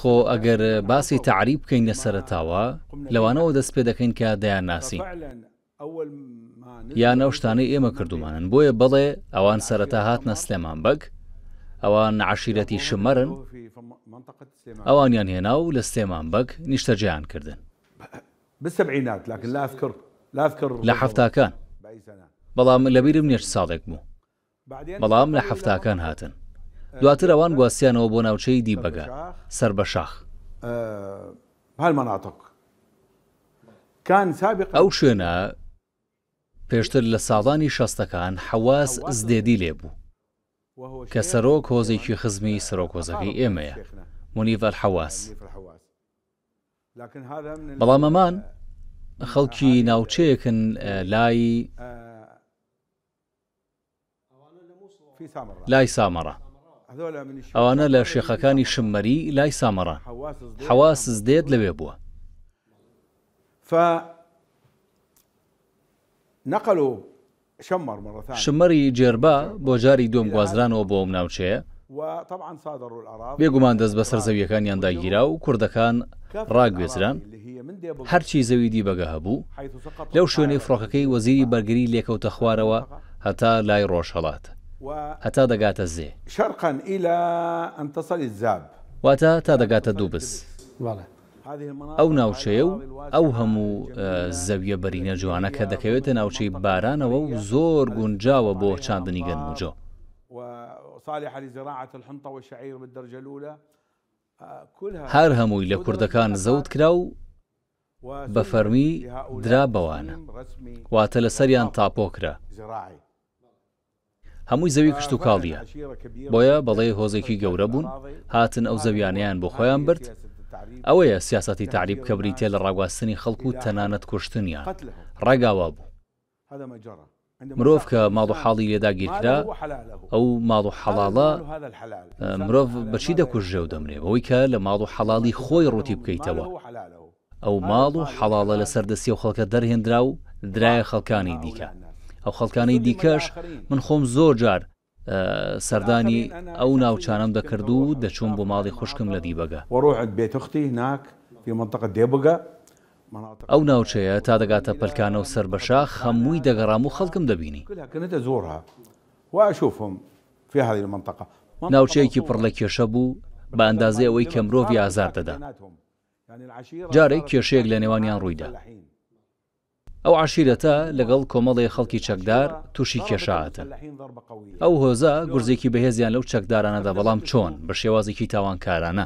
خۆ ئەگەر باسی تعریب بکەین لە سەرتاوە لەوانەوە دەست پێ دەکەین کە دەیان ناسی یان ئەو شتانەی ئێمە کردومانن بۆیە بڵێ ئەوان سەرەتا هاتنە سلێمان بەک ئەوان عشیرەتی شمەرن ئەوانیان هێنا و لە سێمان بەک نیشتەجیان کردن لە حفتاکان بەڵام لەبیرم نێش ساڵێک بوو بەڵام لە حفتاکان هاتن دواتر ئەوان گواستیانەوە بۆ ناوچەی دیبەگە سەر بە شاخ هەماناتق ئەو شوێنە پێشتر لە ساڵانی شەستەکان حەواز زدێدی لێبوو کە سەرۆک هۆزێکی خزمی سەرۆکۆزەکەی ئێمەیە منیڤەر حەواز بەڵام ئەمان خەڵکی ناوچەیەکن لای لای سامەڕە ئەوانە لە شێخەکانی شمەری لای سامەڕە حواس زدێت لەوێ بووە نەقلو شمەری جێربا بۆ جاری دوم گوازرانەوە بۆ ئەم ناوچەیە بێگومان دەست بە سەر زەویەکانیان داگیرا و کوردەکان ڕاگوێزران هەرچی زەویدی بەگە هەبوو لەو شوێنەی فڕۆکەکەی وەزیری بەرگری لێکەوتە خوارەوە هەتا لای ڕۆژهڵات دقات الزي شرقا الى ان تصل الزاب واتا تا دەگاتە دوو بس ئەو ناوچەیە و ئەو هەموو زەویە بەرینە جوانە کە دەکەوێتە ناوچەی بارانەوە و زۆر گونجاوە بۆ چاندنی گەنموجۆ هەر هەمووی لە کوردەکان زەوت کرا و بە فەرمی درا بەوانە واتە لە سەریان هەمووی زەوی کشت و کاڵیە بۆیە بەڵێ هۆزێکی گەورە بوون هاتن ئەو زەویانیان بۆ خۆیان برد ئەوەیە سیاستی تعریب کە بریتە لە ڕاگواستنی خەڵکو و تەنانەت کوشتنیان ڕێگاوا بوو مرۆڤ کە ماڵ و حاڵی لێداگیرکرا ئەو ماڵ و حەڵاڵە مرۆڤ بەچی دەکوژێ و دەمرێ ئەوەی کە لە ماڵ و حەڵالی خۆی ڕوتی بکەیتەوە ئەو ماڵ و حەڵاڵە لە سەردەسی و خەڵکە دەرهێنرا و درایە خەڵکانی دیکە ئەو خەڵکانەی دیکەش من خۆم زۆر جار سەردانی ئەو ناوچانم دەکرد و دەچوون بۆ ماڵی خوشکم لە دیبەگە وەڕۆحت بێتختی ناک منتەقە دێبگە ئەو ناوچەیە تا دەگاتە پلکانە و سربەشا خەمووی دەگەڕام و خەڵکم دەبینی زۆرها واشوفم في هذه المنطقة ناوچەیەکی پڕ لە کێشە بوو بە ئەندازەی ئەوەی کە مرۆڤ ئازار دەدا جارێک کێشەیەک لە نێوانیان ڕوویدا ئەو عشیرەتە لەگەڵ کۆمەڵی خەڵکی چەکدار تووشی کێشاعتن ئەو هۆزە گورزێکی بەهێزیان لەو چەکدارانەدا بەڵام چۆن بە شێوازێکی تاوانکارانە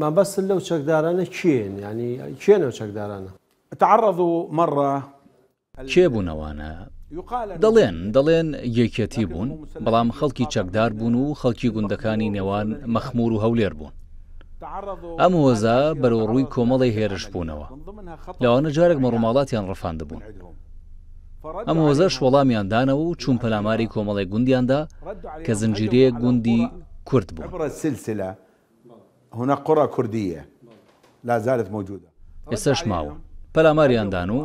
مەبەست لەو چەکدارانە کێن ینی کێنە چەکدارانە تعرض مڕە کێ بوونەوانە دەڵێن دەڵێن یەکەتی بوون بەڵام خەڵکی چەکدار بوون و خەڵکی گوندەکانی نێوان مەخمور و هەولێر بوون ئەم وەزا بەرەوەڕووی کۆمەڵی هێرش بوونەوە لەوانە جارێک مەڕووماڵاتیان ڕفاندبوون ئەم وەزە شوەڵامیان دانەوە و چوون پەلاماری کۆمەڵی گوندیاندا کە زنجیرەیە گوندی کورد بوو سلسلە هنا قڕە کوردیە لا زارت موجودە ئێستش ماوە پەلاماریاندان و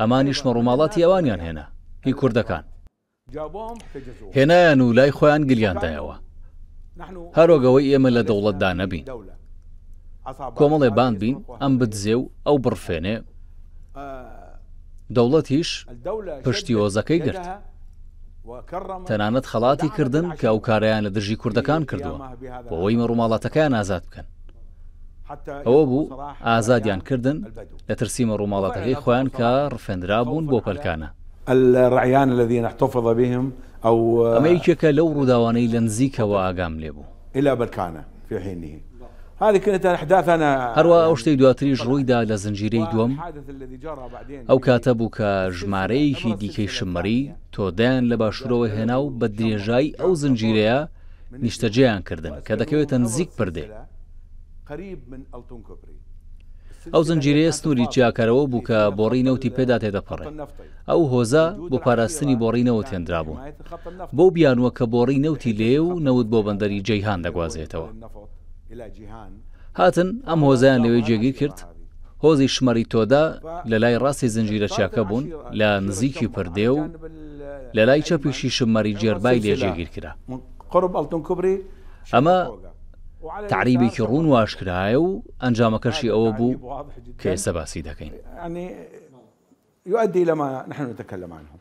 ئەمانیش مەڕووماڵاتی ئەوانیان هێنا هی کوردەکان هێنایان و لای خۆیان گریاندایەوە هەرۆگەوەی ئێمە لە دەوڵەتدا نەبین کۆمەڵێ بان بین ئەم بدزێ و ئەو بڕفێنێ دەوڵەتیش پشتیۆزەکەی گرت تەنانەت خەڵاتی کردن کە ئەو کارەیان لە دژی کوردەکان کردووە بۆەوەی مەڕووماڵاتەکەیان ئازاد بکەن ئەوە بوو ئازادیان کردن لە ترسیمە ڕووماڵاتەکەی خۆیان کە ڕفێنرا بوون بۆ پەلکانە الرعیان الذي نحتفظ بهم ئەو ئەمەیکێکە لەو ڕووداوانەی لە نزیکەوە ئاگام لێبوو إلى بەرکانە فحینی هذه كانت الاحداث انا هەروە ئەو شتەی دواتریش ڕوویدا لە زنجیرەی دووەم ئەو کاتە بوو کە ژمارەیەکی دیکەی شمەری تۆدایان لە باشوورەوە هێنا و بە درێژایی ئەو زنجیرەیە نیشتەجیان کردن کە دەکەوێت نزیک پردێ ئەو زنجیرەیە سنووری چیاکەرەوە بووکە بۆڕی نەوتی پێدا تێدەپەڕێ ئەو هۆزە بۆ پاراستنی بۆڕینەوە تێنرا بوون بۆ بیانوە کە بۆڕی نەوتی لێ و نەوت بۆ بەندەری جەیهان دەگوازێتەوە هاتن ئەم هۆزیان لەوەی جێگیر کرد هۆزی شمەری تۆدا لە لای ڕاستی زنجیرە چاکە بوون لە نزیکی پردێ و لە لای چەپیشی شمەری جێربای لێژێگیر کرا ئەمە تعریبێکی ڕوون واشکرایە و ئەنجامەکەشی ئەوە بوو کێسە باسی دەکەین. يؤدي إلى ما نحن نتكلم عنه